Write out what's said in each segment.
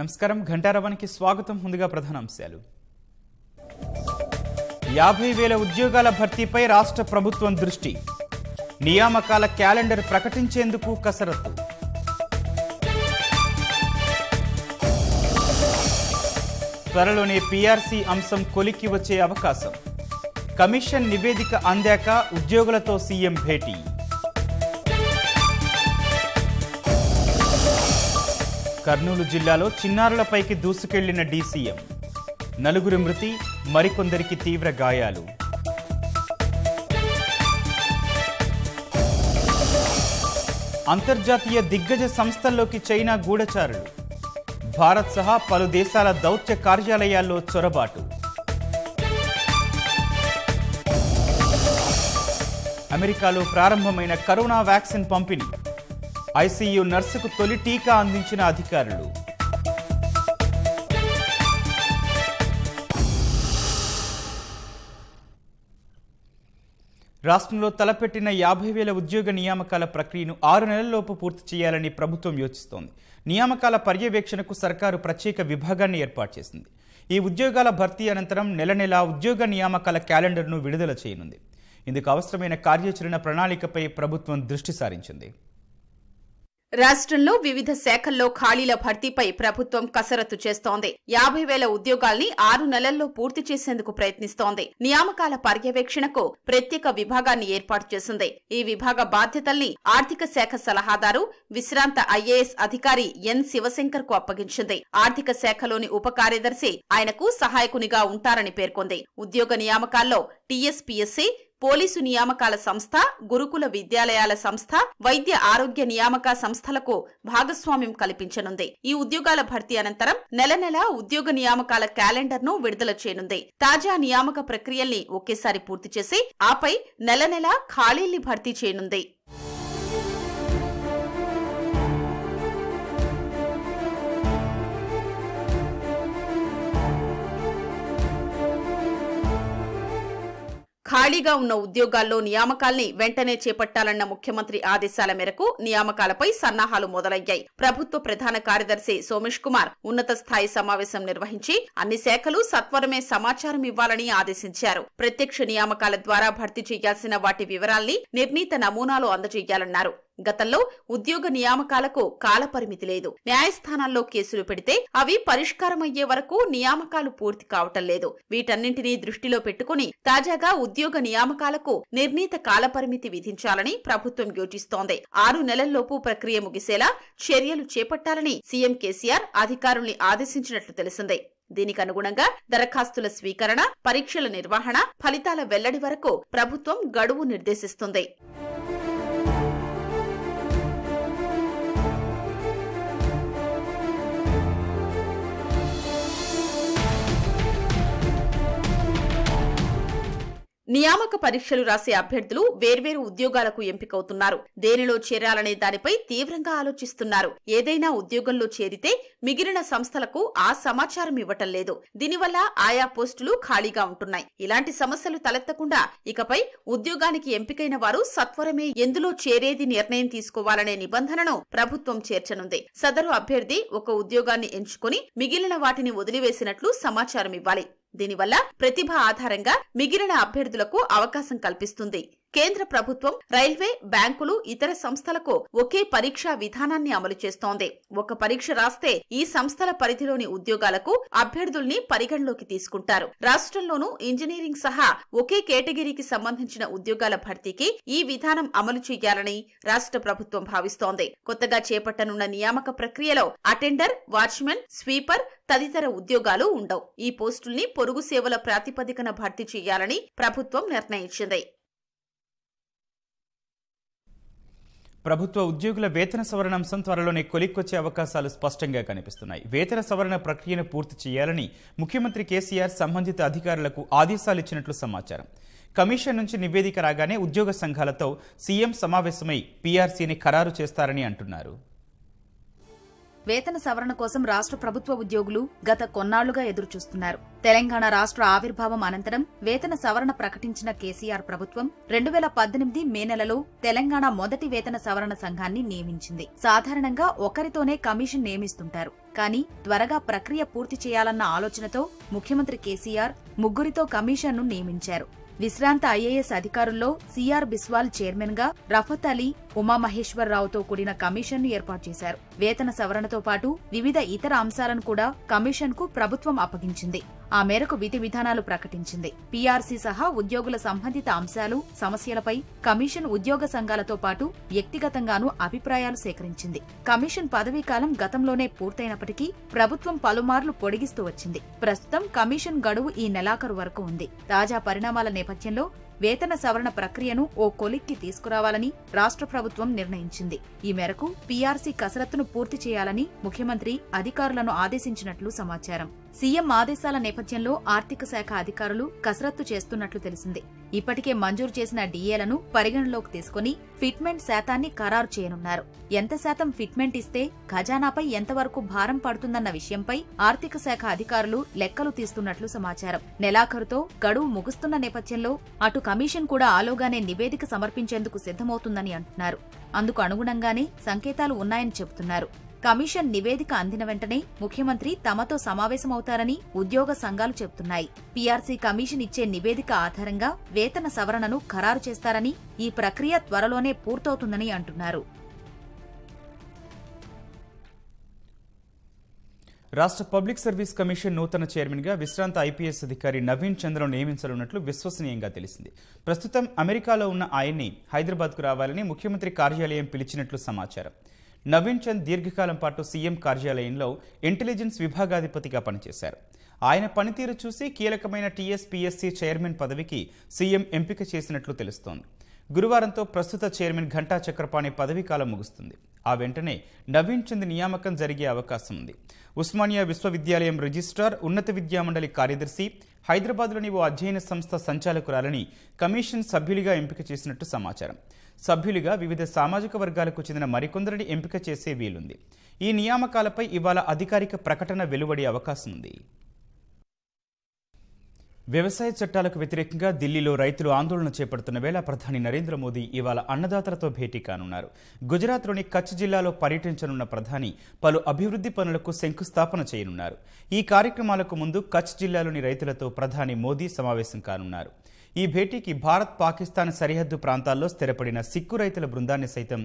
నమస్కారం ఘంటారవానికి స్వాగతం ముందుగా ప్రధాన అంశాలు యాభై వేల ఉద్యోగాల భర్తీపై రాష్ట్ర ప్రభుత్వం దృష్టి నియామకాల క్యాలెండర్ ప్రకటించేందుకు కసరత్తు త్వరలోనే పీఆర్సీ అంశం కొలికి వచ్చే అవకాశం కమిషన్ నివేదిక అందాక ఉద్యోగులతో సీఎం భేటీ కర్నూలు జిల్లాలో చిన్నారులపైకి దూసుకెళ్లిన డీసీఎం నలుగురు మృతి మరికొందరికి తీవ్ర గాయాలు అంతర్జాతీయ దిగ్గజ సంస్థల్లోకి చైనా గూఢచారులు భారత్ సహా పలు దేశాల దౌత్య కార్యాలయాల్లో చొరబాటు అమెరికాలో ప్రారంభమైన కరోనా వ్యాక్సిన్ పంపిణీ ఐసీయూ నర్సుకు తొలి టీకా అందించిన అధికారులు రాష్ట్రంలో తలపెట్టిన యాభై వేల ఉద్యోగ నియామకాల ప్రక్రియను ఆరు నెలల్లోపు పూర్తి చేయాలని ప్రభుత్వం యోచిస్తోంది నియామకాల పర్యవేక్షణకు సర్కారు ప్రత్యేక విభాగాన్ని ఏర్పాటు చేసింది ఈ ఉద్యోగాల భర్తీ అనంతరం నెల నెల ఉద్యోగ నియామకాల క్యాలెండర్ను విడుదల చేయనుంది ఇందుకు అవసరమైన కార్యాచరణ ప్రణాళికపై ప్రభుత్వం దృష్టి సారించింది రాష్ట్రంలో వివిధ శాఖల్లో ఖాళీల భర్తీపై ప్రభుత్వం కసరత్తు చేస్తోంది యాభై వేల ఉద్యోగాల్ని ఆరు నెలల్లో పూర్తి చేసేందుకు ప్రయత్నిస్తోంది నియామకాల పర్యవేక్షణకు ప్రత్యేక విభాగాన్ని ఏర్పాటు చేసింది ఈ విభాగ బాధ్యతల్ని ఆర్థిక శాఖ సలహాదారు విశ్రాంత ఐఏఎస్ అధికారి ఎన్ శివశంకర్ కు అప్పగించింది ఆర్థిక శాఖలోని ఉప కార్యదర్శి ఆయనకు సహాయకునిగా ఉంటారని పేర్కొంది ఉద్యోగ నియామకాల్లో టీఎస్పీఎస్సీ పోలీసు నియామకాల సంస్థ గురుకుల విద్యాలయాల సంస్థ వైద్య ఆరోగ్య నియామక సంస్థలకు భాగస్వామ్యం కల్పించనుంది ఈ ఉద్యోగాల భర్తీ అనంతరం నెల నెల ఉద్యోగ నియామకాల క్యాలెండర్ ను విడుదల చేయనుంది తాజా నియామక ప్రక్రియల్ని ఒకేసారి పూర్తి చేసి ఆపై నెల నెల ఖాళీల్ని భర్తీ చేయనుంది ఖాళీగా ఉన్న ఉద్యోగాల్లో నియామకాల్ని వెంటనే చేపట్టాలన్న ముఖ్యమంత్రి ఆదేశాల మేరకు నియామకాలపై సన్నాహాలు మొదలయ్యాయి ప్రభుత్వ ప్రధాన కార్యదర్శి సోమేష్ కుమార్ ఉన్నత స్థాయి సమావేశం నిర్వహించి అన్ని శాఖలు సత్వరమే సమాచారం ఇవ్వాలని ఆదేశించారు ప్రత్యక్ష నియామకాల ద్వారా భర్తీ చేయాల్సిన వాటి వివరాల్ని నిర్ణీత నమూనాలు అందజేయాలన్నారు గతంలో ఉద్యోగ నియామకాలకు కాలపరిమితి లేదు న్యాయస్థానాల్లో కేసులు పెడితే అవి పరిష్కారమయ్యే వరకు నియామకాలు పూర్తి కావటం లేదు వీటన్నింటినీ దృష్టిలో పెట్టుకుని తాజాగా ఉద్యోగ నియామకాలకు నిర్ణీత కాలపరిమితి విధించాలని ప్రభుత్వం యోచిస్తోంది ఆరు నెలల్లోపు ప్రక్రియ ముగిసేలా చర్యలు చేపట్టాలని సీఎం కేసీఆర్ అధికారుల్ని ఆదేశించినట్లు తెలిసింది దీనికి అనుగుణంగా దరఖాస్తుల స్వీకరణ పరీక్షల నిర్వహణ ఫలితాల వెల్లడి వరకు ప్రభుత్వం గడువు నిర్దేశిస్తుంది నియామక పరీక్షలు రాసే అభ్యర్థులు వేర్వేరు ఉద్యోగాలకు ఎంపికవుతున్నారు దేనిలో చేరాలనే దానిపై తీవ్రంగా ఆలోచిస్తున్నారు ఏదైనా ఉద్యోగంలో చేరితే మిగిలిన సంస్థలకు ఆ సమాచారం ఇవ్వటం లేదు దీనివల్ల ఆయా పోస్టులు ఖాళీగా ఉంటున్నాయి ఇలాంటి సమస్యలు తలెత్తకుండా ఇకపై ఉద్యోగానికి ఎంపికైన వారు సత్వరమే ఎందులో చేరేది నిర్ణయం తీసుకోవాలనే నిబంధనను ప్రభుత్వం చేర్చనుంది సదరు అభ్యర్థి ఒక ఉద్యోగాన్ని ఎంచుకుని మిగిలిన వాటిని వదిలివేసినట్లు సమాచారం ఇవ్వాలి దీనివల్ల ప్రతిభ ఆధారంగా మిగిలిన అభ్యర్థులకు అవకాశం కల్పిస్తుంది కేంద్ర ప్రభుత్వం రైల్వే బ్యాంకులు ఇతర సంస్థలకు ఒకే పరీక్షా విధానాన్ని అమలు చేస్తోంది ఒక పరీక్ష రాస్తే ఈ సంస్థల పరిధిలోని ఉద్యోగాలకు అభ్యర్థుల్ని పరిగణలోకి తీసుకుంటారు రాష్ట్రంలోనూ ఇంజనీరింగ్ సహా ఒకే కేటగిరీకి సంబంధించిన ఉద్యోగాల భర్తీకి ఈ విధానం అమలు చేయాలని రాష్ట్ర ప్రభుత్వం భావిస్తోంది కొత్తగా చేపట్టనున్న నియామక ప్రక్రియలో అటెండర్ వాచ్మెన్ స్వీపర్ తదితర ఉద్యోగాలు ఉండవు ఈ పోస్టుల్ని పొరుగు సేవల ప్రాతిపదికన భర్తీ చేయాలని ప్రభుత్వం నిర్ణయించింది ప్రభుత్వ ఉద్యోగుల వేతన సవరణ అంశం త్వరలోనే కొలిక్కొచ్చే అవకాశాలు స్పష్టంగా కనిపిస్తున్నాయి వేతన సవరణ ప్రక్రియను పూర్తి చేయాలని ముఖ్యమంత్రి కేసీఆర్ సంబంధిత అధికారులకు ఆదేశాలు ఇచ్చినట్లు సమాచారం కమిషన్ నుంచి నివేదిక రాగానే ఉద్యోగ సంఘాలతో సీఎం సమావేశమై పీఆర్సీని ఖరారు చేస్తారని అంటున్నారు వేతన సవరణ కోసం రాష్ట్ర ప్రభుత్వ ఉద్యోగులు గత కొన్నాళ్లుగా ఎదురుచూస్తున్నారు తెలంగాణ రాష్ట్ర ఆవిర్భావం అనంతరం వేతన సవరణ ప్రకటించిన కేసీఆర్ ప్రభుత్వం రెండు వేల పద్దెనిమిది మే నెలలో తెలంగాణ మొదటి వేతన సవరణ సంఘాన్ని నియమించింది సాధారణంగా ఒకరితోనే కమిషన్ నియమిస్తుంటారు కానీ త్వరగా ప్రక్రియ పూర్తి చేయాలన్న ఆలోచనతో ముఖ్యమంత్రి కేసీఆర్ ముగ్గురితో కమిషన్ను నియమించారు విశ్రాంత ఐఏఎస్ అధికారుల్లో సిఆర్ బిస్వాల్ చైర్మన్ గా రఫత్ అలీ ఉమామహేశ్వరరావుతో కూడిన కమిషన్ ను ఏర్పాటు చేశారు వేతన సవరణతో పాటు వివిధ ఇతర అంశాలను కూడా కమిషన్ కు ప్రభుత్వం అప్పగించింది ఆ మేరకు విధి విధానాలు ప్రకటించింది పీఆర్సీ సహా ఉద్యోగుల సంబంధిత అంశాలు సమస్యలపై కమిషన్ ఉద్యోగ సంఘాలతో పాటు వ్యక్తిగతంగానూ అభిప్రాయాలు సేకరించింది కమిషన్ పదవీకాలం గతంలోనే పూర్తయినప్పటికీ ప్రభుత్వం పలుమార్లు పొడిగిస్తూ వచ్చింది ప్రస్తుతం కమిషన్ గడువు ఈ నెలాఖరు వరకు ఉంది తాజా పరిణామాల నేపథ్యంలో వేతన సవరణ ప్రక్రియను ఓ కొలిక్కి తీసుకురావాలని రాష్ట్ర ప్రభుత్వం నిర్ణయించింది ఈ మేరకు పీఆర్సీ కసరత్తును పూర్తి చేయాలని ముఖ్యమంత్రి అధికారులను ఆదేశించినట్లు సమాచారం సీఎం ఆదేశాల నేపథ్యంలో ఆర్థిక శాఖ అధికారులు కసరత్తు చేస్తున్నట్లు తెలిసింది ఇప్పటికే మంజూరు చేసిన డీఏలను పరిగణలోకి తీసుకుని ఫిట్మెంట్ శాతాన్ని ఖరారు చేయనున్నారు ఎంత శాతం ఫిట్మెంట్ ఇస్తే ఖజానాపై ఎంతవరకు భారం పడుతుందన్న విషయంపై ఆర్థిక శాఖ అధికారులు లెక్కలు తీస్తున్నట్లు సమాచారం నెలాఖరుతో గడువు ముగుస్తున్న నేపథ్యంలో అటు కమిషన్ కూడా ఆలోగానే నివేదిక సమర్పించేందుకు సిద్దమవుతుందని అంటున్నారు అందుకు అనుగుణంగానే సంకేతాలు ఉన్నాయని చెబుతున్నారు కమిషన్ నివేదిక అందిన వెంటనే ముఖ్యమంత్రి తమతో సమావేశమవుతారని ఉద్యోగ సంఘాలు చెబుతున్నాయి పీఆర్సీ కమిషన్ ఇచ్చే నివేదిక ఆధారంగా వేతన సవరణను ఖరారు చేస్తారని ఈ ప్రక్రియ త్వరలోనే పూర్తవుతుందని అంటున్నారు రాష్ట్ర పబ్లిక్ సర్వీస్ కమిషన్ నూతన చైర్మన్గా విశ్రాంత ఐపీఎస్ అధికారి నవీన్ చంద్రను నియమించనున్నట్లు విశ్వసనీయంగా తెలిసింది ప్రస్తుతం అమెరికాలో ఉన్న ఆయన్ని హైదరాబాద్కు రావాలని ముఖ్యమంత్రి కార్యాలయం పిలిచినట్లు సమాచారం నవీన్ చంద్ దీర్ఘకాలం పాటు సీఎం కార్యాలయంలో ఇంటెలిజెన్స్ విభాగాధిపతిగా పనిచేశారు ఆయన పనితీరు చూసి కీలకమైన టీఎస్పీఎస్సీ చైర్మన్ పదవికి సీఎం ఎంపిక చేసినట్లు తెలుస్తోంది గురువారంతో ప్రస్తుత చైర్మన్ ఘంటా చక్రపాణి పదవీకాలం ముగుస్తుంది ఆ వెంటనే నవీన్ చంద్ నియామకం జరిగే అవకాశం ఉంది ఉస్మానియా విశ్వవిద్యాలయం రిజిస్ట్రార్ ఉన్నత విద్యామండలి కార్యదర్శి హైదరాబాద్లోని ఓ అధ్యయన సంస్థ సంచాలకురాలని కమిషన్ సభ్యులుగా ఎంపిక చేసినట్టు సమాచారం సభ్యులుగా వివిధ సామాజిక వర్గాలకు చెందిన మరికొందరిని ఎంపిక చేసే వీలుంది ఈ నియామకాలపై ఇవాళ అధికారిక ప్రకటన వెలువడే అవకాశం ఉంది వ్యవసాయ చట్టాలకు వ్యతిరేకంగా ఢిల్లీలో రైతులు ఆందోళన చేపడుతున్న వేళ ప్రధాని నరేంద్ర మోదీ ఇవాళ అన్నదాతలతో భేటీ కానున్నారు గుజరాత్లోని కచ్ జిల్లాలో పర్యటించనున్న ప్రధాని పలు అభివృద్ధి పనులకు శంకుస్థాపన చేయనున్నారు ఈ కార్యక్రమాలకు ముందు కచ్ జిల్లాలోని రైతులతో ప్రధాని మోదీ సమావేశం కానున్నారు ఈ భేటీకి భారత్ పాకిస్తాన్ సరిహద్దు ప్రాంతాల్లో స్థిరపడిన సిక్కు రైతుల బృందాన్ని సైతం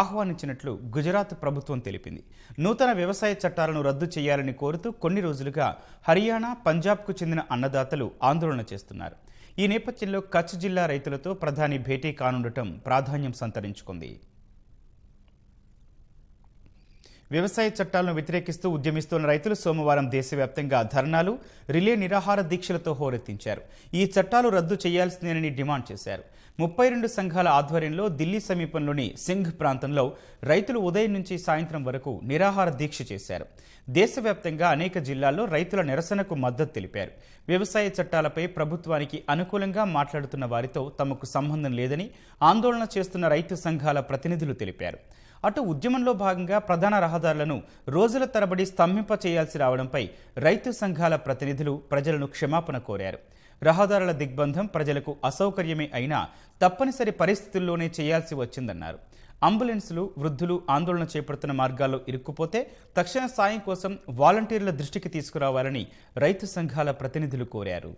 ఆహ్వానించినట్లు గుజరాత్ ప్రభుత్వం తెలిపింది నూతన వ్యవసాయ చట్టాలను రద్దు చేయాలని కోరుతూ కొన్ని రోజులుగా హర్యానా పంజాబ్కు చెందిన అన్నదాతలు ఆందోళన చేస్తున్నారు ఈ నేపథ్యంలో కచ్ జిల్లా రైతులతో ప్రధాని భేటీ కానుండటం ప్రాధాన్యం సంతరించుకుంది వ్యవసాయ చట్టాలను వ్యతిరేకిస్తూ ఉద్యమిస్తున్న రైతులు సోమవారం దేశవ్యాప్తంగా ధర్నాలు రిలే నిరాహార దీక్షలతో హోరెత్తించారు ఈ చట్టాలు రద్దు చేయాల్సిందేనని డిమాండ్ చేశారు ముప్పై రెండు సంఘాల ఆధ్వర్యంలో ఢిల్లీ సమీపంలోని సింఘ్ ప్రాంతంలో రైతులు ఉదయం నుంచి సాయంత్రం వరకు నిరాహార దీక్ష చేశారు దేశవ్యాప్తంగా అనేక జిల్లాల్లో రైతుల నిరసనకు మద్దతు తెలిపారు వ్యవసాయ చట్టాలపై ప్రభుత్వానికి అనుకూలంగా మాట్లాడుతున్న వారితో తమకు సంబంధం లేదని ఆందోళన చేస్తున్న రైతు సంఘాల ప్రతినిధులు తెలిపారు అటు ఉద్యమంలో భాగంగా ప్రధాన రహదారులను రోజుల తరబడి స్తంభింప చేయాల్సి రావడంపై రైతు సంఘాల ప్రతినిధులు ప్రజలను క్షమాపణ కోరారు రహదారుల దిగ్బంధం ప్రజలకు అసౌకర్యమే అయినా తప్పనిసరి పరిస్థితుల్లోనే చేయాల్సి వచ్చిందన్నారు అంబులెన్సులు వృద్ధులు ఆందోళన చేపడుతున్న మార్గాల్లో ఇరుక్కుపోతే తక్షణ సాయం కోసం వాలంటీర్ల దృష్టికి తీసుకురావాలని రైతు సంఘాల ప్రతినిధులు కోరారు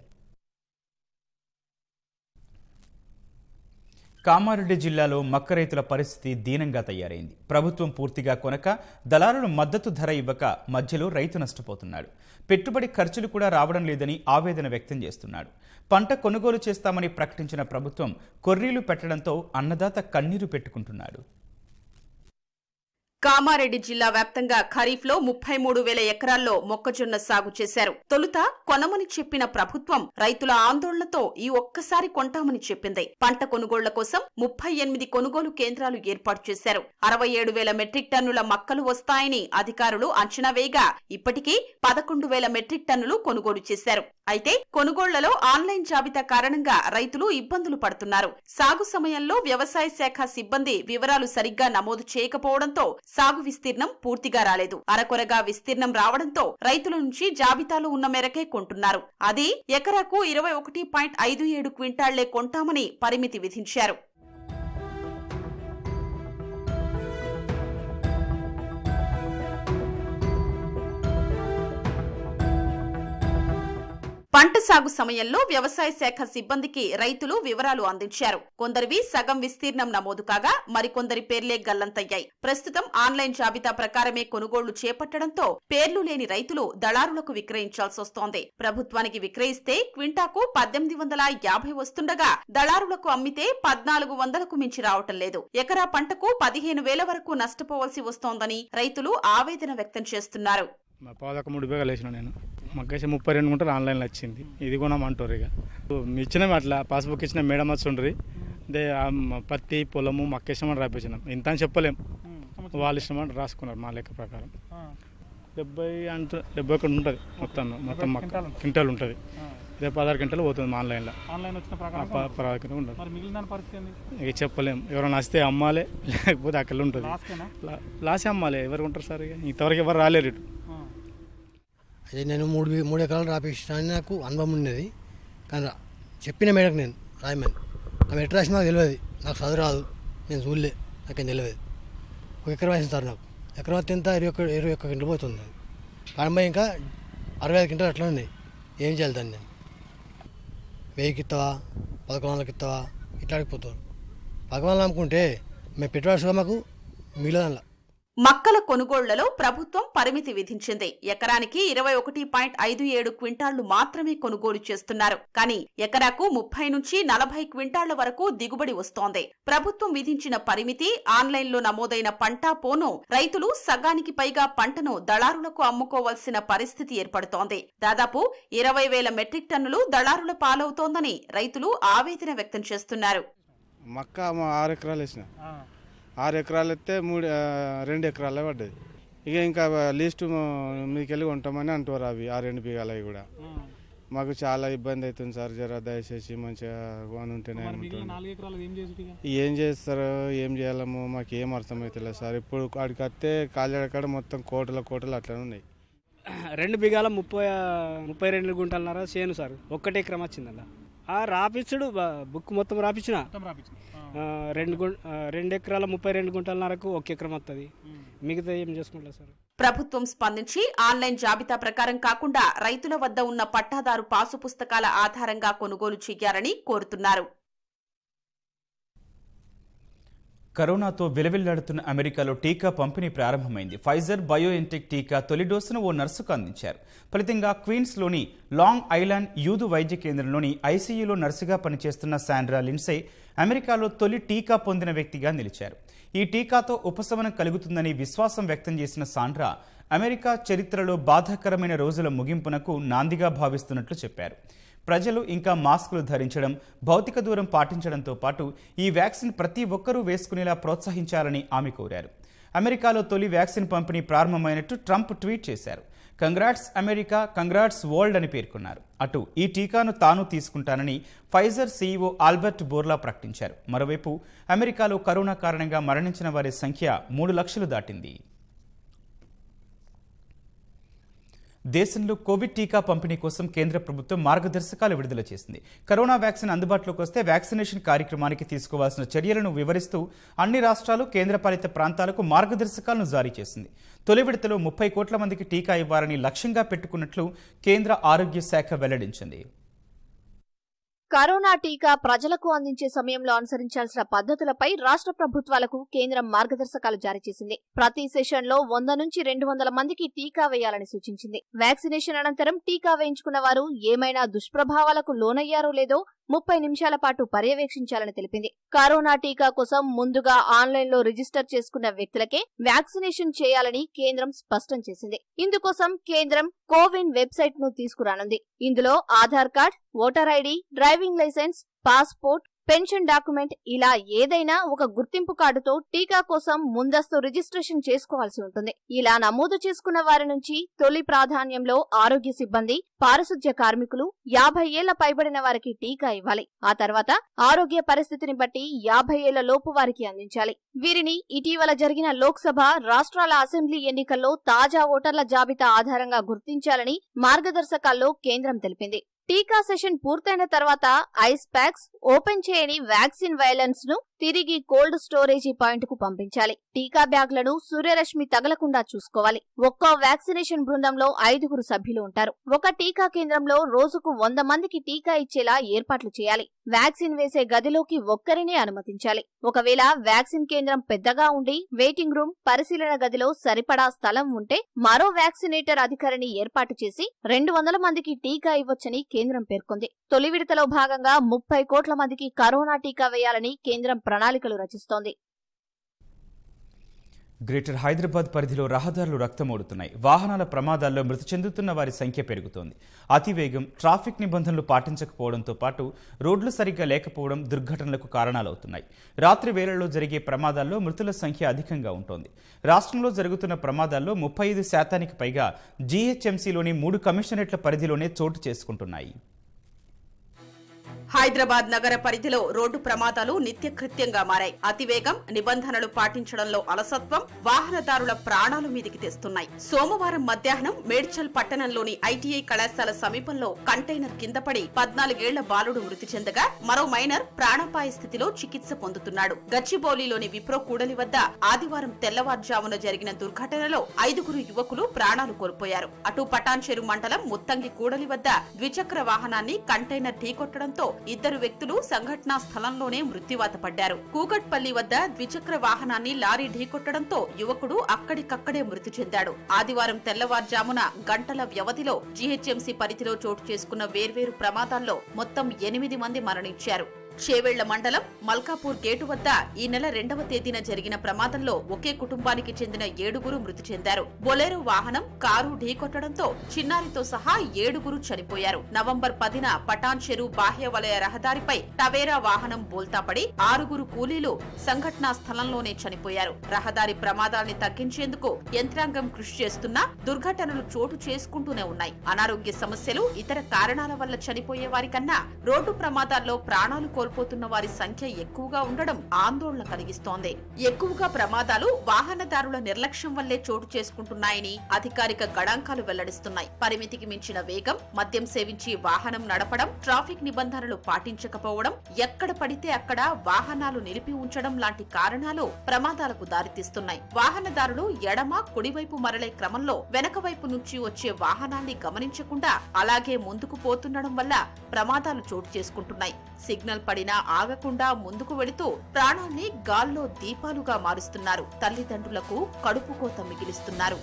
కామారెడ్డి జిల్లాలో మక్క రైతుల పరిస్థితి దీనంగా తయారైంది ప్రభుత్వం పూర్తిగా కొనక దళారులు మద్దతు ధర ఇవ్వక మధ్యలో రైతు నష్టపోతున్నాడు పెట్టుబడి ఖర్చులు కూడా రావడం లేదని ఆవేదన వ్యక్తం చేస్తున్నాడు పంట కొనుగోలు చేస్తామని ప్రకటించిన ప్రభుత్వం కొర్రీలు పెట్టడంతో అన్నదాత కన్నీరు పెట్టుకుంటున్నాడు కామారెడ్డి జిల్లా వ్యాప్తంగా లో ముప్పై మూడు వేల ఎకరాల్లో మొక్కజొన్న సాగు చేశారు తొలుత కొనమని చెప్పిన ప్రభుత్వం రైతుల ఆందోళనతో ఈ ఒక్కసారి కొంటామని చెప్పింది పంట కొనుగోళ్ల కోసం ముప్పై ఎనిమిది కొనుగోలు కేంద్రాలు ఏర్పాటు చేశారు అరవై ఏడు వేల మెట్రిక్ టన్నుల మొక్కలు వస్తాయని అధికారులు అంచనా వేయగా ఇప్పటికీ పదకొండు వేల మెట్రిక్ టన్నులు కొనుగోలు చేశారు అయితే కొనుగోళ్లలో ఆన్లైన్ జాబితా కారణంగా రైతులు ఇబ్బందులు పడుతున్నారు సాగు సమయంలో వ్యవసాయ శాఖ సిబ్బంది వివరాలు సరిగ్గా నమోదు చేయకపోవడంతో సాగు విస్తీర్ణం పూర్తిగా రాలేదు అరకొరగా విస్తీర్ణం రావడంతో రైతుల నుంచి జాబితాలో ఉన్న మేరకే కొంటున్నారు అది ఎకరాకు ఇరవై ఒకటి పాయింట్ ఐదు ఏడు క్వింటాళ్లే కొంటామని పరిమితి విధించారు పంట సాగు సమయంలో వ్యవసాయ శాఖ సిబ్బందికి రైతులు వివరాలు అందించారు కొందరివి సగం విస్తీర్ణం నమోదు కాగా మరికొందరి పేర్లే గల్లంతయ్యాయి ప్రస్తుతం ఆన్లైన్ జాబితా ప్రకారమే కొనుగోళ్లు చేపట్టడంతో పేర్లు లేని రైతులు దళారులకు విక్రయించాల్సొస్తోంది ప్రభుత్వానికి విక్రయిస్తే క్వింటాకు పద్దెనిమిది వందల యాభై వస్తుండగా దళారులకు అమ్మితే పద్నాలుగు వందలకు మించి రావటం లేదు ఎకరా పంటకు పదిహేను వేల వరకు నష్టపోవలసి వస్తోందని రైతులు ఆవేదన వ్యక్తం చేస్తున్నారు మా పాదక మూడు బేగాలు వేసిన నేను మాకేసి ముప్పై రెండు గుంటలు ఆన్లైన్లో వచ్చింది ఇది కొనమంటారు ఇక ఇచ్చినాం అట్లా పాస్బుక్ ఇచ్చిన మేడం వచ్చి అదే పత్తి పొలము మక్కేసామని రాపించినాం ఇంత అని చెప్పలేం వాళ్ళు ఇష్టమని రాసుకున్నారు మా లెక్క ప్రకారం డెబ్బై అంత డెబ్బై ఒకటి ఉంటుంది మొత్తం మొత్తం మొక్క క్వింటాల్ ఉంటుంది ఇదే పదహారు గంటలు పోతుంది ఆన్లైన్లో ఆన్లైన్ వచ్చిన ఇక చెప్పలేము ఎవరైనా వస్తే అమ్మాలే లేకపోతే అక్కడ ఉంటుంది లాసే అమ్మాలి ఎవరు ఉంటారు సార్ ఇక ఇంతవరకు ఎవరు రాలేరు ఇటు అదే నేను మూడు మూడు ఎకరాలు రాపించిన నాకు అనుభవం ఉండేది కానీ చెప్పిన మేడకు నేను రాయమని ఆమె ఎట్లా రాసిన నాకు తెలియదు నాకు చదువు రాదు నేను చూడలే నాకేం తెలియదు ఒక ఎకరం తర్వాత నాకు ఎకరం అత్యంత ఇరవై ఒక్క ఇరవై ఒక్క గంటలు పోతుంది ప్రారంభం ఇంకా అరవై ఐదు గంటలు అట్లా ఉన్నాయి ఏం చేయాలి దాన్ని నేను వెయ్యికి ఇస్తావా పదకొండు వందలకి ఇస్తావా ఇట్లా అడిగిపోతారు పదకొండు వందలు అమ్ముకుంటే మేము పెట్టుబడి మాకు మిగిలేదానిలా మక్కల కొనుగోళ్లలో ప్రభుత్వం పరిమితి విధించింది ఎకరానికి ఇరవై ఒకటి పాయింట్ ఐదు ఏడు క్వింటాళ్లు మాత్రమే కొనుగోలు చేస్తున్నారు కానీ ఎకరాకు ముప్పై నుంచి నలభై క్వింటాళ్ల వరకు దిగుబడి వస్తోంది ప్రభుత్వం విధించిన పరిమితి ఆన్లైన్లో నమోదైన పంట పోను రైతులు సగానికి పైగా పంటను దళారులకు అమ్ముకోవాల్సిన పరిస్థితి ఏర్పడుతోంది దాదాపు ఇరవై వేల మెట్రిక్ టన్నులు దళారుల పాలవుతోందని రైతులు ఆవేదన వ్యక్తం చేస్తున్నారు ఆరు ఎకరాలు ఎత్తే మూడు రెండు ఎకరాలే పడ్డది ఇక ఇంకా లీస్ట్ మీకు వెళ్ళి ఉంటామని అంటారు అవి ఆ రెండు అవి కూడా మాకు చాలా ఇబ్బంది అవుతుంది సార్ జర దయచేసి మంచిగా ఉంటేనే ఏం చేస్తారు ఏం చేయాలము మాకు ఏం అర్థమవుతలేదు సార్ ఇప్పుడు అక్కడికి వస్తే కాలిడక్కడ మొత్తం కోటల కోటలు అట్లనే ఉన్నాయి రెండు బిగాల ముప్పై ముప్పై రెండు గుంటలున్నారా చేను సార్ ఒక్కటే క్రమ వచ్చిందల్లా రాపించుడు బుక్ మొత్తం రాపించిన రెండు రెండు ఎకరాల ముప్పై రెండు గుంటల నరకు ఒక ఎకరం వస్తుంది మిగతా ఏం చేసుకుంటారు సార్ ప్రభుత్వం స్పందించి ఆన్లైన్ జాబితా ప్రకారం కాకుండా రైతుల వద్ద ఉన్న పట్టాదారు పాసు పుస్తకాల ఆధారంగా కొనుగోలు చేయాలని కోరుతున్నారు కరోనాతో విలవిల్లాడుతున్న అమెరికాలో టీకా పంపిణీ ప్రారంభమైంది ఫైజర్ బయోఎంటెక్ టీకా తొలి డోసును ఓ నర్సుకు అందించారు ఫలితంగా క్వీన్స్లోని లాంగ్ ఐలాండ్ యూదు వైద్య కేంద్రంలోని ఐసీయూలో నర్సుగా పనిచేస్తున్న శాండ్రా లిన్సే అమెరికాలో తొలి టీకా పొందిన వ్యక్తిగా నిలిచారు ఈ టీకాతో ఉపశమనం కలుగుతుందని విశ్వాసం వ్యక్తం చేసిన సాండ్రా అమెరికా చరిత్రలో బాధాకరమైన రోజుల ముగింపునకు నాందిగా భావిస్తున్నట్లు చెప్పారు ప్రజలు ఇంకా మాస్కులు ధరించడం భౌతిక దూరం పాటించడంతో పాటు ఈ వ్యాక్సిన్ ప్రతి ఒక్కరూ వేసుకునేలా ప్రోత్సహించాలని ఆమె కోరారు అమెరికాలో తొలి వ్యాక్సిన్ పంపిణీ ప్రారంభమైనట్టు ట్రంప్ ట్వీట్ చేశారు కంగ్రాట్స్ అమెరికా కంగ్రాట్స్ వరల్డ్ అని పేర్కొన్నారు అటు ఈ టీకాను తాను తీసుకుంటానని ఫైజర్ సీఈఓ ఆల్బర్ట్ బోర్లా ప్రకటించారు మరోవైపు అమెరికాలో కరోనా కారణంగా మరణించిన వారి సంఖ్య మూడు లక్షలు దాటింది దేశంలో కోవిడ్ టీకా పంపిణీ కోసం కేంద్ర ప్రభుత్వం మార్గదర్శకాలు విడుదల చేసింది కరోనా వ్యాక్సిన్ అందుబాటులోకి వస్తే వ్యాక్సినేషన్ కార్యక్రమానికి తీసుకోవాల్సిన చర్యలను వివరిస్తూ అన్ని రాష్ట్రాలు కేంద్రపాలిత ప్రాంతాలకు మార్గదర్శకాలను జారీ చేసింది తొలి విడతలో ముప్పై కోట్ల మందికి టీకా ఇవ్వాలని లక్ష్యంగా పెట్టుకున్నట్లు కేంద్ర ఆరోగ్య శాఖ వెల్లడించింది కరోనా టీకా ప్రజలకు అందించే సమయంలో అనుసరించాల్సిన పద్ధతులపై రాష్ట్ర ప్రభుత్వాలకు కేంద్రం మార్గదర్శకాలు జారీ చేసింది ప్రతి సెషన్ లో వంద నుంచి రెండు వందల మందికి టీకా వేయాలని సూచించింది వ్యాక్సినేషన్ అనంతరం టీకా వేయించుకున్న వారు ఏమైనా దుష్ప్రభావాలకు లోనయ్యారో లేదో ముప్పై నిమిషాల పాటు పర్యవేక్షించాలని తెలిపింది కరోనా టీకా కోసం ముందుగా ఆన్లైన్లో రిజిస్టర్ చేసుకున్న వ్యక్తులకే వ్యాక్సినేషన్ చేయాలని కేంద్రం స్పష్టం చేసింది ఇందుకోసం కేంద్రం కోవిన్ వెబ్సైట్ ను తీసుకురానుంది ఇందులో Aadhaar card voter ID driving licence passport pension document ఇలా ఏదైనా ఒక గుర్తింపు కార్డుతో టీకా కోసం ముందస్తు రిజిస్ట్రేషన్ చేసుకోవాల్సి ఉంటుంది ఇలా నమోదు చేసుకున్న వారి నుంచి తొలి ప్రాధాన్యంలో ఆరోగ్య సిబ్బంది పారిశుధ్య కార్మికులు యాభై ఏళ్ల పైబడిన వారికి టీకా ఇవ్వాలి ఆ తర్వాత ఆరోగ్య పరిస్థితిని బట్టి యాభై ఏళ్ల లోపు వారికి అందించాలి వీరిని ఇటీవల జరిగిన లోక్సభ రాష్ట్రాల అసెంబ్లీ ఎన్నికల్లో తాజా ఓటర్ల జాబితా ఆధారంగా గుర్తించాలని మార్గదర్శకాల్లో కేంద్రం తెలిపింది టీకా సెషన్ పూర్తయిన తర్వాత ఐస్ ప్యాక్స్ ఓపెన్ చేయని వ్యాక్సిన్ వైలెన్స్ ను తిరిగి కోల్డ్ స్టోరేజీ పాయింట్ కు పంపించాలి టీకా బ్యాగ్లను సూర్యరశ్మి తగలకుండా చూసుకోవాలి ఒక్కో వ్యాక్సినేషన్ బృందంలో ఐదుగురు సభ్యులు ఉంటారు ఒక టీకా కేంద్రంలో రోజుకు వంద మందికి టీకా ఇచ్చేలా ఏర్పాట్లు చేయాలి వ్యాక్సిన్ వేసే గదిలోకి ఒక్కరినే అనుమతించాలి ఒకవేళ వ్యాక్సిన్ కేంద్రం పెద్దగా ఉండి వెయిటింగ్ రూమ్ పరిశీలన గదిలో సరిపడా స్థలం ఉంటే మరో వ్యాక్సినేటర్ అధికారిని ఏర్పాటు చేసి రెండు వందల మందికి టీకా ఇవ్వొచ్చని కేంద్రం పేర్కొంది తొలి విడతలో భాగంగా ముప్పై కోట్ల మందికి కరోనా టీకా వేయాలని కేంద్రం ప్రణాళికలు రచిస్తోంది గ్రేటర్ హైదరాబాద్ పరిధిలో రహదారులు రక్తమోడుతున్నాయి వాహనాల ప్రమాదాల్లో మృతి చెందుతున్న వారి సంఖ్య పెరుగుతోంది అతివేగం ట్రాఫిక్ నిబంధనలు పాటించకపోవడంతో పాటు రోడ్లు సరిగ్గా లేకపోవడం దుర్ఘటనలకు కారణాలవుతున్నాయి రాత్రి వేళల్లో జరిగే ప్రమాదాల్లో మృతుల సంఖ్య అధికంగా ఉంటోంది రాష్ట్రంలో జరుగుతున్న ప్రమాదాల్లో ముప్పై ఐదు శాతానికి పైగా జీహెచ్ఎంసీలోని మూడు కమిషనరేట్ల పరిధిలోనే చోటు చేసుకుంటున్నాయి హైదరాబాద్ నగర పరిధిలో రోడ్డు ప్రమాదాలు నిత్యకృత్యంగా మారాయి అతివేగం నిబంధనలు పాటించడంలో అలసత్వం వాహనదారుల ప్రాణాలు మీదికి తెస్తున్నాయి సోమవారం మధ్యాహ్నం మేడ్చల్ పట్టణంలోని ఐటీఐ కళాశాల సమీపంలో కంటైనర్ కింద పడి పద్నాలుగేళ్ల బాలుడు మృతి చెందగా మరో మైనర్ ప్రాణపాయ స్థితిలో చికిత్స పొందుతున్నాడు గచ్చిబౌలిలోని విప్రో కూడలి వద్ద ఆదివారం తెల్లవారుజామున జరిగిన దుర్ఘటనలో ఐదుగురు యువకులు ప్రాణాలు కోల్పోయారు అటు పటాన్చెరు మండలం ముత్తంగి కూడలి వద్ద ద్విచక్ర వాహనాన్ని కంటైనర్ ఢీకొట్టడంతో ఇద్దరు వ్యక్తులు సంఘటనా స్థలంలోనే మృత్యువాత పడ్డారు కూకట్పల్లి వద్ద ద్విచక్ర వాహనాన్ని లారీ ఢీకొట్టడంతో యువకుడు అక్కడికక్కడే మృతి చెందాడు ఆదివారం తెల్లవారుజామున గంటల వ్యవధిలో జీహెచ్ఎంసీ పరిధిలో చోటు చేసుకున్న వేర్వేరు ప్రమాదాల్లో మొత్తం ఎనిమిది మంది మరణించారు చేవేళ్ల మండలం మల్కాపూర్ గేటు వద్ద ఈ నెల రెండవ తేదీన జరిగిన ప్రమాదంలో ఒకే కుటుంబానికి చెందిన ఏడుగురు మృతి చెందారు బొలేరో వాహనం కారు ఢీకొట్టడంతో చిన్నారితో సహా ఏడుగురు చనిపోయారు నవంబర్ పదిన పటాన్ చెరు బాహ్య వలయ రహదారిపై టవేరా వాహనం బోల్తాపడి ఆరుగురు కూలీలు సంఘటనా స్థలంలోనే చనిపోయారు రహదారి ప్రమాదాల్ని తగ్గించేందుకు యంత్రాంగం కృషి చేస్తున్నా దుర్ఘటనలు చోటు చేసుకుంటూనే ఉన్నాయి అనారోగ్య సమస్యలు ఇతర కారణాల వల్ల చనిపోయే వారికన్నా రోడ్డు ప్రమాదాల్లో ప్రాణాలు కోల్పోతున్న వారి సంఖ్య ఎక్కువగా ఉండడం ఆందోళన కలిగిస్తోంది ఎక్కువగా ప్రమాదాలు వాహనదారుల నిర్లక్ష్యం వల్లే చోటు చేసుకుంటున్నాయని అధికారిక గణాంకాలు వెల్లడిస్తున్నాయి పరిమితికి మించిన వేగం మద్యం సేవించి వాహనం నడపడం ట్రాఫిక్ నిబంధనలు పాటించకపోవడం ఎక్కడ పడితే అక్కడ వాహనాలు నిలిపి ఉంచడం లాంటి కారణాలు ప్రమాదాలకు దారితీస్తున్నాయి వాహనదారులు ఎడమ కుడివైపు మరలే క్రమంలో వెనక వైపు నుంచి వచ్చే వాహనాన్ని గమనించకుండా అలాగే ముందుకు పోతుండడం వల్ల ప్రమాదాలు చోటు చేసుకుంటున్నాయి సిగ్నల్ పడినా ఆగకుండా ముందుకు వెళుతూ ప్రాణాల్ని గాల్లో దీపాలుగా మారుస్తున్నారు తల్లిదండ్రులకు కడుపు కోత మిగిలిస్తున్నారు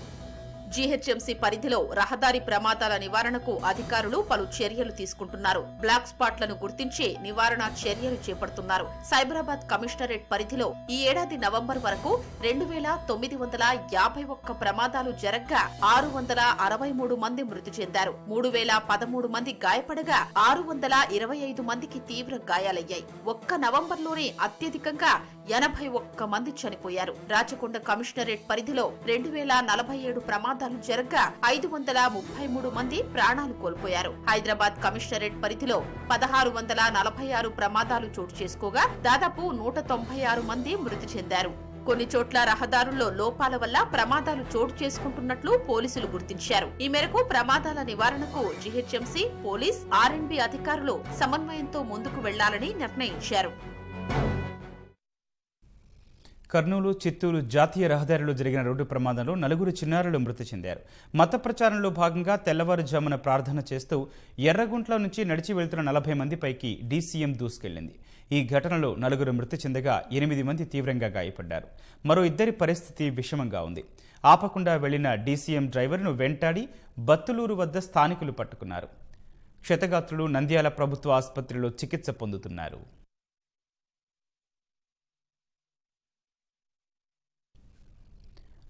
జీహెచ్ఎంసీ పరిధిలో రహదారి ప్రమాదాల నివారణకు అధికారులు పలు చర్యలు తీసుకుంటున్నారు బ్లాక్ స్పాట్లను గుర్తించి నివారణ చర్యలు చేపడుతున్నారు సైబరాబాద్ కమిషనరేట్ పరిధిలో ఈ ఏడాది నవంబర్ వరకు రెండు వేల తొమ్మిది వందల యాభై ఒక్క ప్రమాదాలు జరగ్గా ఆరు వందల అరవై మూడు మంది మృతి చెందారు మూడు వేల పదమూడు మంది గాయపడగా ఆరు వందల ఇరవై ఐదు మందికి తీవ్ర గాయాలయ్యాయి ఒక్క నవంబర్లోనే అత్యధికంగా ఎనభై ఒక్క మంది చనిపోయారు రాచకొండ కమిషనరేట్ పరిధిలో రెండు వేల నలభై ఏడు ప్రమాదాలు ప్రమాదాలు జరగ్గా ఐదు వందల ముప్పై మూడు మంది ప్రాణాలు కోల్పోయారు హైదరాబాద్ కమిషనరేట్ పరిధిలో పదహారు వందల నలభై ఆరు ప్రమాదాలు చోటు చేసుకోగా దాదాపు నూట తొంభై ఆరు మంది మృతి చెందారు కొన్ని చోట్ల రహదారుల్లో లోపాల వల్ల ప్రమాదాలు చోటు చేసుకుంటున్నట్లు పోలీసులు గుర్తించారు ఈ మేరకు ప్రమాదాల నివారణకు జీహెచ్ఎంసీ పోలీస్ ఆర్ఎండ్బి అధికారులు సమన్వయంతో ముందుకు వెళ్లాలని నిర్ణయించారు కర్నూలు చిత్తూరు జాతీయ రహదారిలో జరిగిన రోడ్డు ప్రమాదంలో నలుగురు చిన్నారులు మృతి చెందారు మత ప్రచారంలో భాగంగా తెల్లవారుజామున ప్రార్థన చేస్తూ ఎర్రగుంట్ల నుంచి నడిచి వెళ్తున్న నలభై మంది పైకి డీసీఎం దూసుకెళ్లింది ఈ ఘటనలో నలుగురు మృతి చెందగా ఎనిమిది మంది తీవ్రంగా గాయపడ్డారు మరో ఇద్దరి పరిస్థితి విషమంగా ఉంది ఆపకుండా వెళ్లిన డీసీఎం డ్రైవర్ను వెంటాడి బత్తులూరు వద్ద స్థానికులు పట్టుకున్నారు క్షతగాత్రులు నంద్యాల ప్రభుత్వ ఆసుపత్రిలో చికిత్స పొందుతున్నారు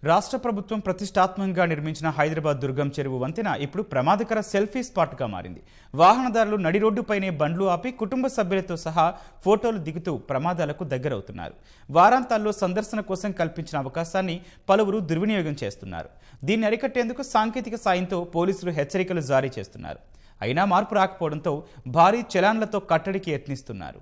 రాష్ట్ర ప్రభుత్వం ప్రతిష్టాత్మకంగా నిర్మించిన హైదరాబాద్ దుర్గం చెరువు వంతెన ఇప్పుడు ప్రమాదకర సెల్ఫీ స్పాట్గా మారింది వాహనదారులు నడి రోడ్డుపైనే బండ్లు ఆపి కుటుంబ సభ్యులతో సహా ఫోటోలు దిగుతూ ప్రమాదాలకు దగ్గరవుతున్నారు వారాంతాల్లో సందర్శన కోసం కల్పించిన అవకాశాన్ని పలువురు దుర్వినియోగం చేస్తున్నారు దీన్ని అరికట్టేందుకు సాంకేతిక సాయంతో పోలీసులు హెచ్చరికలు జారీ చేస్తున్నారు అయినా మార్పు రాకపోవడంతో భారీ చలాన్లతో కట్టడికి యత్నిస్తున్నారు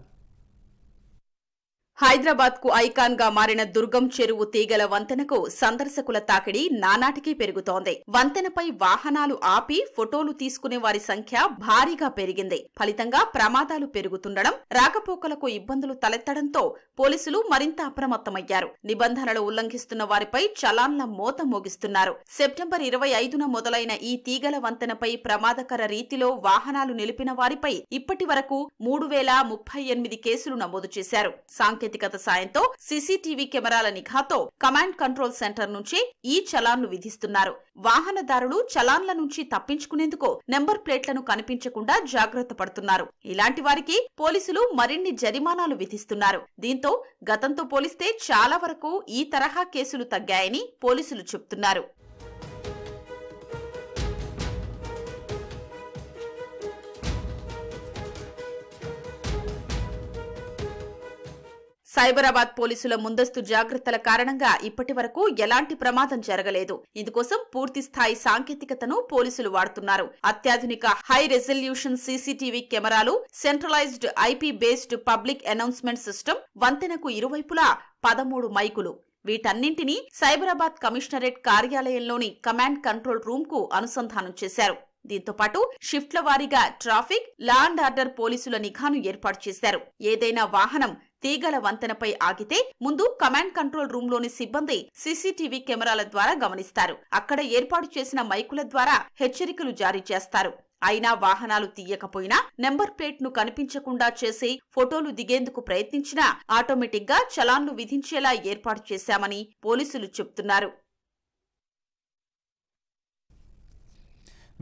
హైదరాబాద్ కు ఐకాన్ గా మారిన దుర్గం చెరువు తీగల వంతెనకు సందర్శకుల తాకిడి నానాటికి పెరుగుతోంది వంతెనపై వాహనాలు ఆపి ఫోటోలు తీసుకునే వారి సంఖ్య భారీగా పెరిగింది ఫలితంగా ప్రమాదాలు పెరుగుతుండడం రాకపోకలకు ఇబ్బందులు తలెత్తడంతో పోలీసులు మరింత అప్రమత్తమయ్యారు నిబంధనలు ఉల్లంఘిస్తున్న వారిపై చలాన్ల మోత మోగిస్తున్నారు సెప్టెంబర్ ఇరవై ఐదున మొదలైన ఈ తీగల వంతెనపై ప్రమాదకర రీతిలో వాహనాలు నిలిపిన వారిపై ఇప్పటి వరకు మూడు వేల ముప్పై ఎనిమిది కేసులు నమోదు చేశారు సాంకేతిక సాంకేతికత సాయంతో సీసీటీవీ కెమెరాల నిఘాతో కమాండ్ కంట్రోల్ సెంటర్ నుంచి ఈ చలాన్లు విధిస్తున్నారు వాహనదారులు చలాన్ల నుంచి తప్పించుకునేందుకు నెంబర్ ప్లేట్లను కనిపించకుండా జాగ్రత్త పడుతున్నారు ఇలాంటి వారికి పోలీసులు మరిన్ని జరిమానాలు విధిస్తున్నారు దీంతో గతంతో పోలిస్తే చాలా వరకు ఈ తరహా కేసులు తగ్గాయని పోలీసులు చెబుతున్నారు సైబరాబాద్ పోలీసుల ముందస్తు జాగ్రత్తల కారణంగా ఇప్పటి వరకు ఎలాంటి ప్రమాదం జరగలేదు ఇందుకోసం పూర్తి స్థాయి సాంకేతికతను పోలీసులు వాడుతున్నారు అత్యాధునిక హై రెజల్యూషన్ సీసీటీవీ కెమెరాలు centralised IP based public announcement system వంతెనకు ఇరువైపులా పదమూడు మైకులు వీటన్నింటినీ సైబరాబాద్ కమిషనరేట్ కార్యాలయంలోని కమాండ్ కంట్రోల్ రూమ్ కు అనుసంధానం చేశారు దీంతో పాటు షిఫ్ట్ల వారీగా ట్రాఫిక్ లా అండ్ ఆర్డర్ పోలీసుల నిఘాను ఏర్పాటు చేశారు ఏదైనా వాహనం తీగల వంతెనపై ఆగితే ముందు కమాండ్ కంట్రోల్ రూమ్ లోని సిబ్బంది సీసీటీవీ కెమెరాల ద్వారా గమనిస్తారు అక్కడ ఏర్పాటు చేసిన మైకుల ద్వారా హెచ్చరికలు జారీ చేస్తారు అయినా వాహనాలు తీయకపోయినా నెంబర్ ప్లేట్ ను కనిపించకుండా చేసి ఫోటోలు దిగేందుకు ప్రయత్నించినా ఆటోమేటిక్ గా చలాన్లు విధించేలా ఏర్పాటు చేశామని పోలీసులు చెబుతున్నారు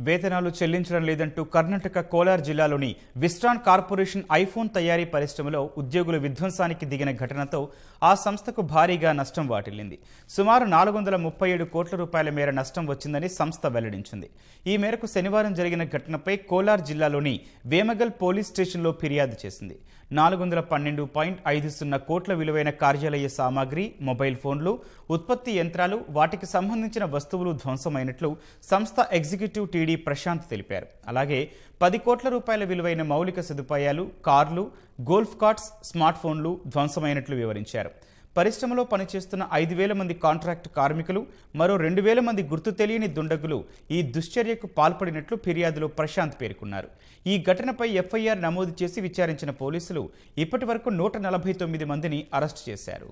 వేతనాలు చెల్లించడం లేదంటూ కర్ణాటక కోలార్ జిల్లాలోని విస్ట్రాన్ కార్పొరేషన్ ఐఫోన్ తయారీ పరిశ్రమలో ఉద్యోగులు విధ్వంసానికి దిగిన ఘటనతో ఆ సంస్థకు భారీగా నష్టం వాటిల్లింది సుమారు నాలుగు వందల ముప్పై ఏడు కోట్ల రూపాయల మేర నష్టం వచ్చిందని సంస్థ వెల్లడించింది ఈ మేరకు శనివారం జరిగిన ఘటనపై కోలార్ జిల్లాలోని వేమగల్ పోలీస్ స్టేషన్లో ఫిర్యాదు చేసింది నాలుగు వందల పన్నెండు పాయింట్ ఐదు సున్నా కోట్ల విలువైన కార్యాలయ సామాగ్రి మొబైల్ ఫోన్లు ఉత్పత్తి యంత్రాలు వాటికి సంబంధించిన వస్తువులు ధ్వంసమైనట్లు సంస్థ ఎగ్జిక్యూటివ్ టీడీ ప్రశాంత్ తెలిపారు అలాగే పది కోట్ల రూపాయల విలువైన మౌలిక సదుపాయాలు కార్లు గోల్ఫ్ కార్ట్స్ స్మార్ట్ ఫోన్లు ధ్వంసమైనట్లు వివరించారు పరిశ్రమలో పనిచేస్తున్న ఐదు వేల మంది కాంట్రాక్ట్ కార్మికులు మరో రెండు వేల మంది గుర్తు తెలియని దుండగులు ఈ దుశ్చర్యకు పాల్పడినట్లు ఫిర్యాదులో ప్రశాంత్ పేర్కొన్నారు ఈ ఘటనపై ఎఫ్ఐఆర్ నమోదు చేసి విచారించిన పోలీసులు ఇప్పటి వరకు నూట నలభై తొమ్మిది మందిని అరెస్టు చేశారు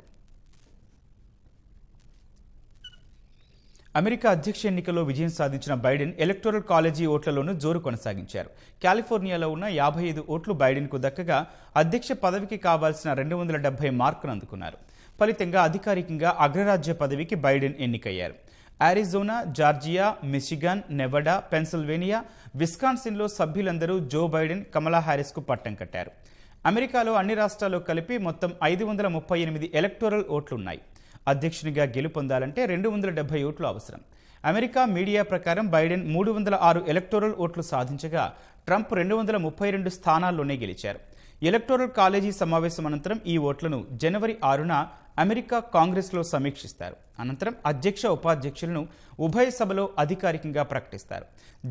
అమెరికా అధ్యక్ష ఎన్నికల్లో విజయం సాధించిన బైడెన్ ఎలక్టోరల్ కాలేజీ ఓట్లలోనూ జోరు కొనసాగించారు కాలిఫోర్నియాలో ఉన్న యాభై ఐదు ఓట్లు బైడెన్కు దక్కగా అధ్యక్ష పదవికి కావాల్సిన రెండు వందల డెబ్బై మార్కులు అందుకున్నారు ఫలితంగా అధికారికంగా అగ్రరాజ్య పదవికి బైడెన్ ఎన్నికయ్యారు Arizona Georgia Michigan Nevada Pennsylvania విస్కాన్సిన్లో సభ్యులందరూ జో బైడెన్ కమలా హ్యారిస్కు పట్టం కట్టారు అమెరికాలో అన్ని రాష్ట్రాల్లో కలిపి మొత్తం ఐదు వందల ముప్పై ఎనిమిది ఎలక్టోరల్ ఓట్లున్నాయి అధ్యక్షునిగా గెలుపొందాలంటే రెండు వందల డెబ్బై ఓట్లు అవసరం అమెరికా మీడియా ప్రకారం బైడెన్ మూడు వందల ఆరు ఎలక్టోరల్ ఓట్లు సాధించగా ట్రంప్ రెండు వందల ముప్పై రెండు స్థానాల్లోనే గెలిచారు ఎలక్టోరల్ కాలేజీ సమావేశం అనంతరం ఈ ఓట్లను జనవరి ఆరున అమెరికా కాంగ్రెస్లో సమీక్షిస్తారు అనంతరం అధ్యక్ష ఉపాధ్యక్షులను ఉభయ సభలో అధికారికంగా ప్రకటిస్తారు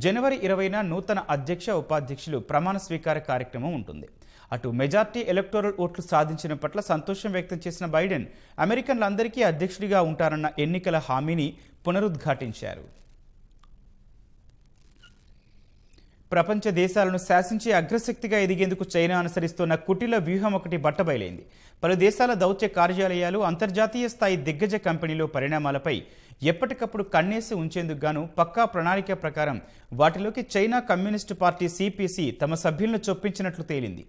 జనవరి ఇరవైన నూతన అధ్యక్ష ఉపాధ్యక్షులు ప్రమాణ స్వీకార కార్యక్రమం ఉంటుంది అటు మెజార్టీ ఎలక్టోరల్ ఓట్లు సాధించిన పట్ల సంతోషం వ్యక్తం చేసిన బైడెన్ అమెరికన్లందరికీ అధ్యక్షుడిగా ఉంటారన్న ఎన్నికల హామీని పునరుద్ఘాటించారు ప్రపంచ దేశాలను శాసించి అగ్రశక్తిగా ఎదిగేందుకు చైనా అనుసరిస్తున్న కుటిల వ్యూహం ఒకటి బట్టబయలైంది పలు దేశాల దౌత్య కార్యాలయాలు అంతర్జాతీయ స్థాయి దిగ్గజ కంపెనీలో పరిణామాలపై ఎప్పటికప్పుడు కన్నేసి ఉంచేందుకు గాను పక్కా ప్రణాళిక ప్రకారం వాటిలోకి చైనా కమ్యూనిస్టు పార్టీ సిపిసి తమ సభ్యులను చొప్పించినట్లు తేలింది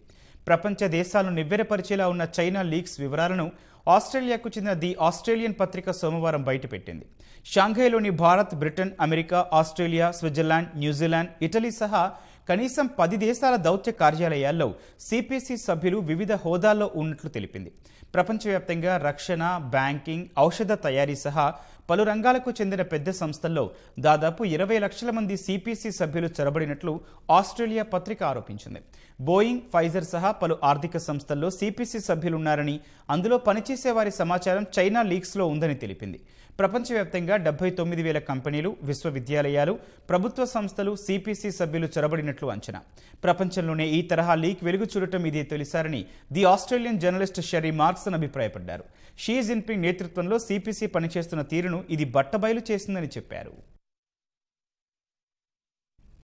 ప్రపంచ దేశాలను నివ్వెరపరిచేలా ఉన్న చైనా లీగ్స్ వివరాలను ఆస్ట్రేలియాకు చెందిన ది ఆస్ట్రేలియన్ పత్రిక సోమవారం బయటపెట్టింది షాంఘైలోని Bharat Britain America Australia Switzerland New Zealand Italy సహా కనీసం పది దేశాల దౌత్య కార్యాలయాల్లో సిపిసి సభ్యులు వివిధ హోదాల్లో ఉన్నట్లు తెలిపింది ప్రపంచవ్యాప్తంగా రక్షణ బ్యాంకింగ్ ఔషధ తయారీ సహా పలు రంగాలకు చెందిన పెద్ద సంస్థల్లో దాదాపు ఇరవై లక్షల మంది సిపిసి సభ్యులు చొరబడినట్లు ఆస్ట్రేలియా పత్రిక ఆరోపించింది బోయింగ్ ఫైజర్ సహా పలు ఆర్థిక సంస్థల్లో సిపిసి సభ్యులున్నారని అందులో పనిచేసే వారి సమాచారం చైనా లీక్స్లో ఉందని తెలిపింది ప్రపంచవ్యాప్తంగా డెబ్బై తొమ్మిది వేల కంపెనీలు విశ్వవిద్యాలయాలు ప్రభుత్వ సంస్థలు సిపిసి సభ్యులు చొరబడినట్లు అంచనా ప్రపంచంలోనే ఈ తరహా లీక్ వెలుగు చూడటం ఇదే తొలిసారని the Australian journalist Sherry Markson అభిప్రాయపడ్డారు షీ జిన్పింగ్ నేతృత్వంలో సిపిసి పనిచేస్తున్న తీరును ఇది బట్టబయలు చేసిందని చెప్పారు